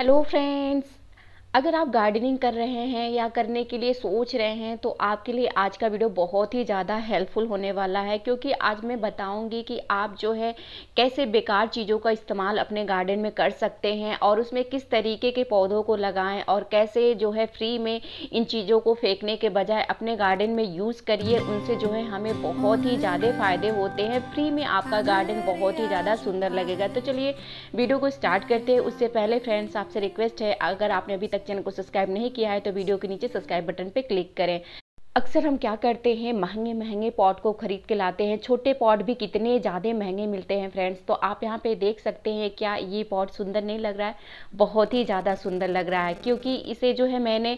hello friends अगर आप gardening कर रहे हैं या करने के लिए सोच रहे हैं तो आपके लिए आज का वीडियो बहुत ही ज़्यादा हेल्पफुल होने वाला है क्योंकि आज मैं बताऊंगी कि आप जो है कैसे बेकार चीज़ों का इस्तेमाल अपने गार्डन में कर सकते हैं और उसमें किस तरीके के पौधों को लगाएं और कैसे जो है फ्री में इन चीज़ों को फेंकने के बजाय अपने गार्डन में यूज़ करिए उनसे जो है हमें बहुत ही ज़्यादा फ़ायदे होते हैं फ्री में आपका गार्डन बहुत ही ज़्यादा सुंदर लगेगा तो चलिए वीडियो को स्टार्ट करते हैं उससे पहले फ्रेंड्स आपसे रिक्वेस्ट है अगर आपने अभी तक तक चैनल को सब्सक्राइब नहीं किया है तो वीडियो के नीचे सब्सक्राइब बटन पर क्लिक करें अक्सर हम क्या करते हैं महंगे महंगे पॉट को खरीद के लाते हैं छोटे पॉट भी कितने ज़्यादा महंगे मिलते हैं फ्रेंड्स तो आप यहाँ पे देख सकते हैं क्या ये पॉट सुंदर नहीं लग रहा है बहुत ही ज़्यादा सुंदर लग रहा है क्योंकि इसे जो है मैंने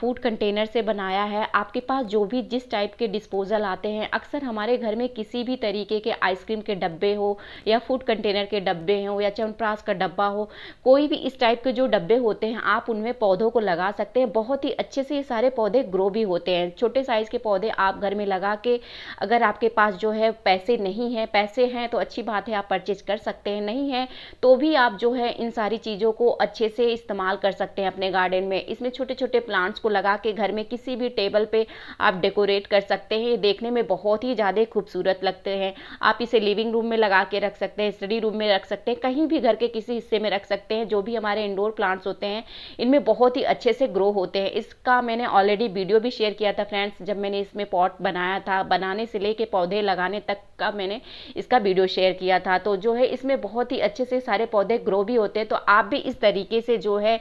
फूड कंटेनर से बनाया है आपके पास जो भी जिस टाइप के डिस्पोजल आते हैं अक्सर हमारे घर में किसी भी तरीके के आइसक्रीम के डब्बे हो या फूड कंटेनर के डब्बे हों या चवनप्रास का डब्बा हो कोई भी इस टाइप के जो डब्बे होते हैं आप उनमें पौधों को लगा सकते हैं बहुत ही अच्छे से ये सारे पौधे ग्रो भी होते हैं छोटे साइज़ के पौधे आप घर में लगा के अगर आपके पास जो है पैसे नहीं है पैसे हैं तो अच्छी बात है आप परचेज कर सकते हैं नहीं है तो भी आप जो है इन सारी चीज़ों को अच्छे से इस्तेमाल कर सकते हैं अपने गार्डन में इसमें छोटे छोटे प्लांट्स को लगा के घर में किसी भी टेबल पर आप डेकोरेट कर सकते हैं ये देखने में बहुत ही ज़्यादा खूबसूरत लगते हैं आप इसे लिविंग रूम में लगा के रख सकते हैं स्टडी रूम में रख सकते हैं कहीं भी घर के किसी हिस्से में रख सकते हैं जो भी हमारे इंडोर प्लांट्स होते हैं इनमें बहुत ही अच्छे से ग्रो होते हैं इसका मैंने ऑलरेडी वीडियो भी शेयर किया था था फ्रेंड्स जब मैंने इसमें पॉट बनाया था बनाने से लेके पौधे लगाने तक का मैंने इसका वीडियो शेयर किया था तो जो है इसमें बहुत ही अच्छे से सारे पौधे ग्रो भी होते हैं तो आप भी इस तरीके से जो है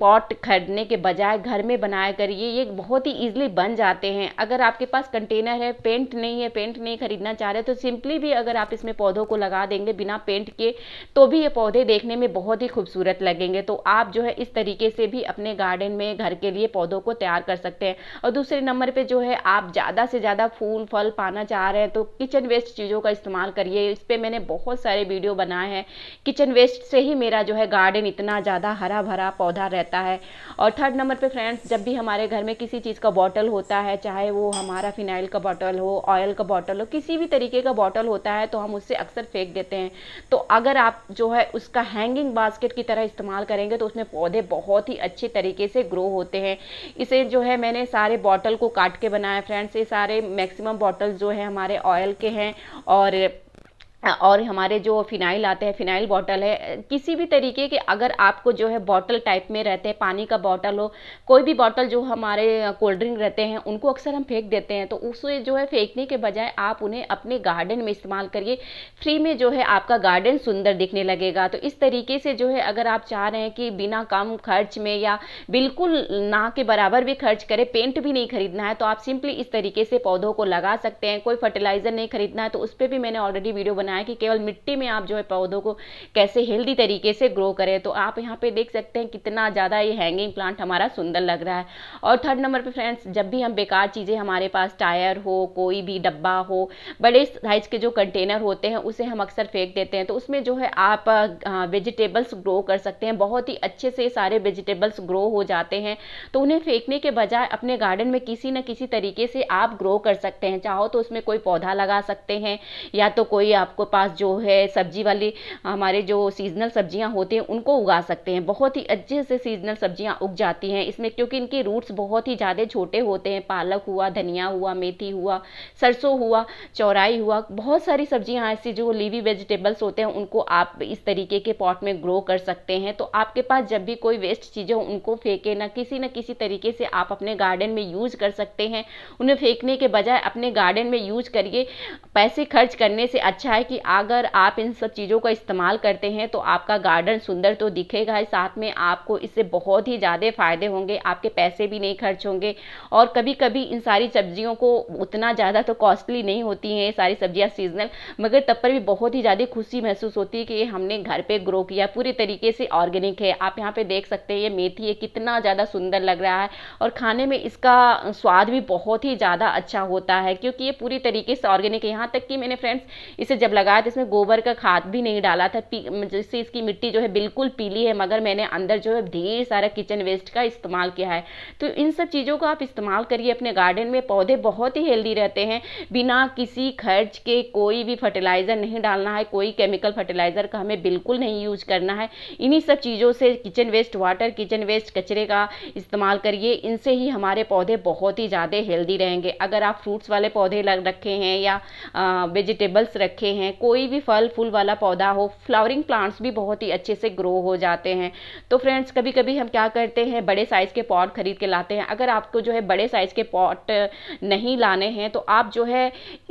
पॉट खरीदने के बजाय घर में बनाया करिए ये बहुत ही ईजिली बन जाते हैं अगर आपके पास कंटेनर है पेंट नहीं है पेंट नहीं खरीदना चाह रहे तो सिंपली भी अगर आप इसमें पौधों को लगा देंगे बिना पेंट के तो भी ये पौधे देखने में बहुत ही खूबसूरत लगेंगे तो आप जो है इस तरीके से भी अपने गार्डन में घर के लिए पौधों को तैयार कर सकते हैं और दूसरे नंबर पे जो है आप ज़्यादा से ज़्यादा फूल फल पाना चाह रहे हैं तो किचन वेस्ट चीज़ों का इस्तेमाल करिए इस पर मैंने बहुत सारे वीडियो बनाए हैं किचन वेस्ट से ही मेरा जो है गार्डन इतना ज़्यादा हरा भरा पौधा रहता है और थर्ड नंबर पर फ्रेंड्स जब भी हमारे घर में किसी चीज़ का बॉटल होता है चाहे वो हमारा फिनाइल का बॉटल हो ऑयल का बॉटल हो किसी भी तरीके का बॉटल होता है तो हम उससे अक्सर फेंक देते हैं तो अगर आप जो है उसका हैंगिंग बास्केट की तरह इस्तेमाल करेंगे तो उसमें पौधे बहुत ही अच्छे तरीके से ग्रो होते हैं इसे जो है मैंने सारे बॉटल को काट के बनाया फ्रेंड्स ये सारे मैक्सिमम बॉटल जो है हमारे ऑयल के हैं और और हमारे जो फिनाइल आते हैं फिनाइल बॉटल है किसी भी तरीके के अगर आपको जो है बॉटल टाइप में रहते हैं पानी का बॉटल हो कोई भी बॉटल जो हमारे कोल्ड ड्रिंक रहते हैं उनको अक्सर हम फेंक देते हैं तो उसे जो है फेंकने के बजाय आप उन्हें अपने गार्डन में इस्तेमाल करिए फ्री में जो है आपका गार्डन सुंदर दिखने लगेगा तो इस तरीके से जो है अगर आप चाह रहे हैं कि बिना कम खर्च में या बिल्कुल ना के बराबर भी खर्च करें पेंट भी नहीं खरीदना है तो आप सिंपली इस तरीके से पौधों को लगा सकते हैं कोई फर्टिलाइज़र नहीं खरीदना है तो उस पर भी मैंने ऑलरेडी वीडियो बनाया बनाया है कि केवल मिट्टी में आप जो है पौधों को कैसे हेल्दी तरीके से ग्रो करें तो आप यहाँ पे देख सकते हैं कितना ज़्यादा ये हैंगिंग प्लांट हमारा सुंदर लग रहा है और थर्ड नंबर पर फ्रेंड्स जब भी हम बेकार चीज़ें हमारे पास टायर हो कोई भी डब्बा हो बड़े साइज के जो कंटेनर होते हैं उसे हम अक्सर फेंक देते हैं तो उसमें जो है आप वेजिटेबल्स ग्रो कर सकते हैं बहुत ही अच्छे से सारे वेजिटेबल्स ग्रो हो जाते हैं तो उन्हें फेंकने के बजाय अपने गार्डन में किसी न किसी तरीके से आप ग्रो कर सकते हैं चाहो तो उसमें कोई पौधा लगा सकते हैं या तो कोई आपको आपको पास जो है सब्जी वाली हमारे जो सीजनल सब्जियां होती हैं उनको उगा सकते हैं बहुत ही अच्छे से सीजनल सब्जियां उग जाती हैं इसमें क्योंकि इनके रूट्स बहुत ही ज़्यादा छोटे होते हैं पालक हुआ धनिया हुआ मेथी हुआ सरसों हुआ चौराई हुआ बहुत सारी सब्जियां ऐसी जो लीवी वेजिटेबल्स होते हैं उनको आप इस तरीके के पॉट में ग्रो कर सकते हैं तो आपके पास जब भी कोई वेस्ट चीज़ें उनको फेंके ना किसी न किसी तरीके से आप अपने गार्डन में यूज कर सकते हैं उन्हें फेंकने के बजाय अपने गार्डन में यूज करिए पैसे खर्च करने से अच्छा है कि कि अगर आप इन सब चीज़ों का इस्तेमाल करते हैं तो आपका गार्डन सुंदर तो दिखेगा ही साथ में आपको इससे बहुत ही ज़्यादा फ़ायदे होंगे आपके पैसे भी नहीं खर्च होंगे और कभी कभी इन सारी सब्जियों को उतना ज़्यादा तो कॉस्टली नहीं होती हैं सारी सब्जियाँ सीजनल मगर तब पर भी बहुत ही ज़्यादा खुशी महसूस होती है कि ये हमने घर पर ग्रो किया पूरे तरीके से ऑर्गेनिक है आप यहाँ पर देख सकते हैं ये मेथी है कितना ज़्यादा सुंदर लग रहा है और खाने में इसका स्वाद भी बहुत ही ज़्यादा अच्छा होता है क्योंकि ये पूरी तरीके से ऑर्गेनिक है यहाँ तक कि मैंने फ्रेंड्स इसे जब लगाया तो इसमें गोबर का खाद भी नहीं डाला था मतलब जिससे इसकी मिट्टी जो है बिल्कुल पीली है मगर मैंने अंदर जो है ढेर सारा किचन वेस्ट का इस्तेमाल किया है तो इन सब चीज़ों को आप इस्तेमाल करिए अपने गार्डन में पौधे बहुत ही हेल्दी रहते हैं बिना किसी खर्च के कोई भी फर्टिलाइज़र नहीं डालना है कोई केमिकल फर्टिलाइज़र का हमें बिल्कुल नहीं यूज करना है इन्हीं सब चीज़ों से kitchen waste water kitchen waste कचरे का इस्तेमाल करिए इनसे ही हमारे पौधे बहुत ही ज़्यादा हेल्दी रहेंगे अगर आप फ्रूट्स वाले पौधे रखे हैं या वेजिटेबल्स रखे हैं हैं कोई भी फल फूल वाला पौधा हो फ्लावरिंग प्लांट्स भी बहुत ही अच्छे से ग्रो हो जाते हैं तो फ्रेंड्स कभी कभी हम क्या करते हैं बड़े साइज़ के पॉट खरीद के लाते हैं अगर आपको जो है बड़े साइज़ के पॉट नहीं लाने हैं तो आप जो है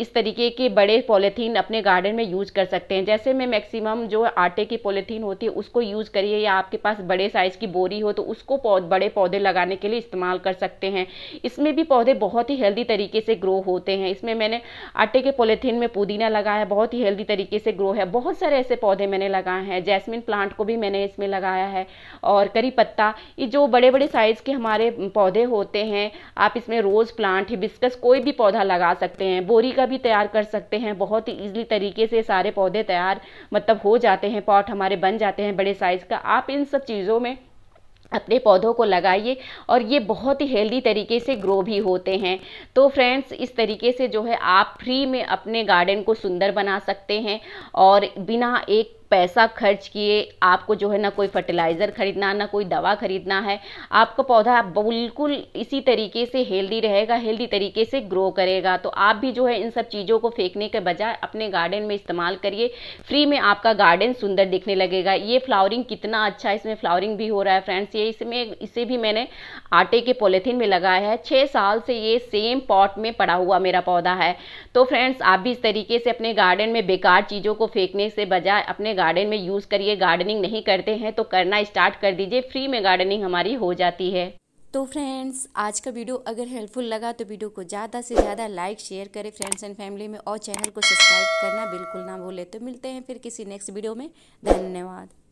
इस तरीके के बड़े पॉलीथीन अपने गार्डन में यूज कर सकते हैं जैसे मैं मैक्सिमम जो आटे की पॉलीथीन होती है उसको यूज़ करिए या आपके पास बड़े साइज़ की बोरी हो तो उसको बड़े पौधे लगाने के लिए इस्तेमाल कर सकते हैं इसमें भी पौधे बहुत ही हेल्दी तरीके से ग्रो होते हैं इसमें मैंने आटे के पॉलीथीन में पुदीना लगाया बहुत ही हेल्दी तरीके से ग्रो है बहुत सारे ऐसे पौधे मैंने लगाए हैं जैस्मिन प्लांट को भी मैंने इसमें लगाया है और करी पत्ता ये जो बड़े बड़े साइज़ के हमारे पौधे होते हैं आप इसमें रोज़ प्लांट हिबिस्कस कोई भी पौधा लगा सकते हैं बोरी का भी तैयार कर सकते हैं बहुत ही ईजिली तरीके से सारे पौधे तैयार मतलब हो जाते हैं पॉट हमारे बन जाते हैं बड़े साइज़ का आप इन सब चीज़ों में अपने पौधों को लगाइए और ये बहुत ही हेल्दी तरीके से ग्रो भी होते हैं तो फ्रेंड्स इस तरीके से जो है आप फ्री में अपने गार्डन को सुंदर बना सकते हैं और बिना एक पैसा खर्च किए आपको जो है ना कोई फर्टिलाइज़र ख़रीदना ना कोई दवा ख़रीदना है आपका पौधा बिल्कुल इसी तरीके से हेल्दी रहेगा हेल्दी तरीके से ग्रो करेगा तो आप भी जो है इन सब चीज़ों को फेंकने के बजाय अपने गार्डन में इस्तेमाल करिए फ्री में आपका गार्डन सुंदर दिखने लगेगा ये फ्लावरिंग कितना अच्छा है इसमें फ्लावरिंग भी हो रहा है फ्रेंड्स ये इसमें इसे भी मैंने आटे के पोलिथीन में लगाया है छः साल से ये सेम पॉट में पड़ा हुआ मेरा पौधा है तो फ्रेंड्स आप भी इस तरीके से अपने गार्डन में बेकार चीज़ों को फेंकने से बजाय अपने गार्डन में यूज़ करिए गार्डनिंग नहीं करते हैं तो करना स्टार्ट कर दीजिए फ्री में गार्डनिंग हमारी हो जाती है तो फ्रेंड्स आज का वीडियो अगर हेल्पफुल लगा तो वीडियो को ज़्यादा से ज़्यादा लाइक शेयर करें फ्रेंड्स एंड फैमिली में और चैनल को सब्सक्राइब करना बिल्कुल ना भूलें तो मिलते हैं फिर किसी नेक्स्ट वीडियो में धन्यवाद